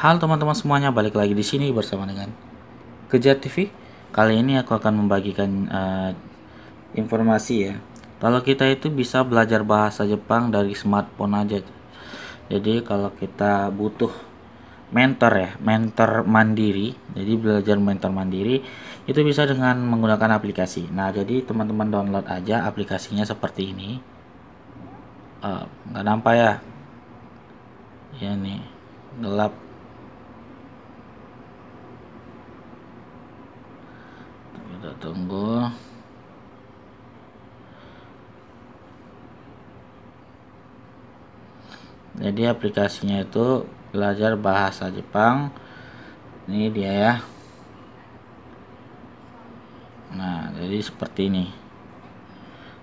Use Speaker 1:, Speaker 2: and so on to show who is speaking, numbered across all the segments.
Speaker 1: hal teman-teman semuanya, balik lagi di sini bersama dengan Kejar TV. Kali ini aku akan membagikan uh, informasi ya. Kalau kita itu bisa belajar bahasa Jepang dari smartphone aja. Jadi kalau kita butuh mentor ya, mentor mandiri. Jadi belajar mentor mandiri itu bisa dengan menggunakan aplikasi. Nah, jadi teman-teman download aja aplikasinya seperti ini. Eh, nggak gak nampak ya? Ya nih, gelap tunggu jadi aplikasinya itu belajar bahasa Jepang ini dia ya nah jadi seperti ini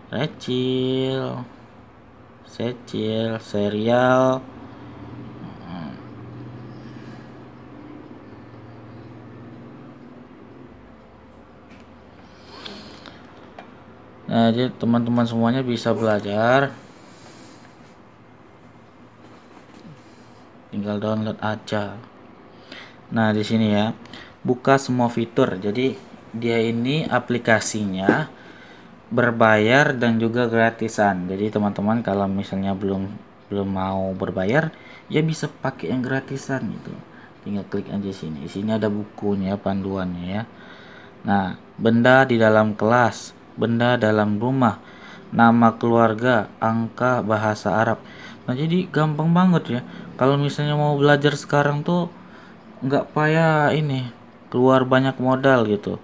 Speaker 1: recil secil serial Nah, jadi teman-teman semuanya bisa belajar. Tinggal download aja. Nah, di sini ya. Buka semua fitur. Jadi dia ini aplikasinya berbayar dan juga gratisan. Jadi teman-teman kalau misalnya belum belum mau berbayar, ya bisa pakai yang gratisan gitu. Tinggal klik aja sini. Di sini ada bukunya, panduannya ya. Nah, benda di dalam kelas benda dalam rumah, nama keluarga, angka bahasa Arab. Nah jadi gampang banget ya. Kalau misalnya mau belajar sekarang tuh nggak payah ini keluar banyak modal gitu.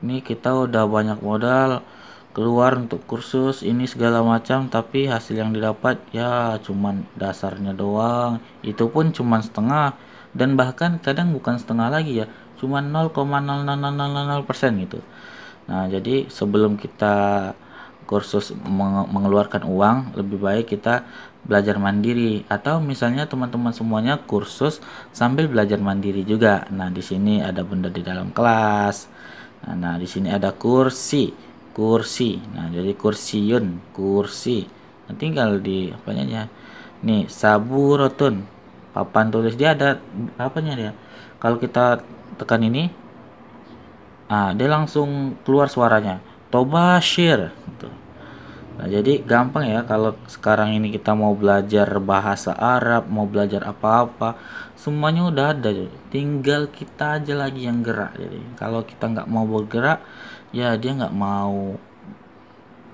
Speaker 1: Ini kita udah banyak modal keluar untuk kursus ini segala macam tapi hasil yang didapat ya cuman dasarnya doang itu pun cuman setengah dan bahkan kadang bukan setengah lagi ya cuman 0,0000% gitu Nah, jadi sebelum kita kursus mengeluarkan uang, lebih baik kita belajar mandiri atau misalnya teman-teman semuanya kursus sambil belajar mandiri juga. Nah, di sini ada benda di dalam kelas. Nah, nah di sini ada kursi, kursi. Nah, jadi kursiun, kursi. Nah, tinggal di apanya ya. Nih, saburotun. Papan tulis dia ada apanya dia. Kalau kita tekan ini ah dia langsung keluar suaranya Tobashir gitu. Nah, jadi gampang ya kalau sekarang ini kita mau belajar bahasa Arab, mau belajar apa-apa, semuanya udah ada. Tinggal kita aja lagi yang gerak. Jadi kalau kita nggak mau bergerak, ya dia nggak mau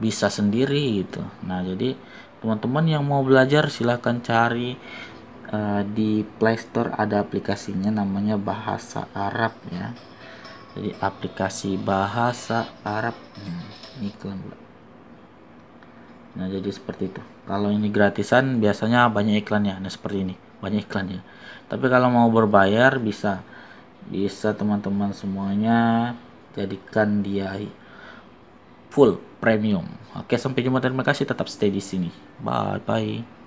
Speaker 1: bisa sendiri gitu. Nah jadi teman-teman yang mau belajar silahkan cari uh, di Play Store ada aplikasinya namanya bahasa Arab ya jadi aplikasi bahasa Arab ini iklan pula nah jadi seperti itu kalau ini gratisan biasanya banyak iklannya nah seperti ini banyak iklannya tapi kalau mau berbayar bisa bisa teman-teman semuanya jadikan dia full premium oke sampai jumpa terima kasih tetap stay di sini bye bye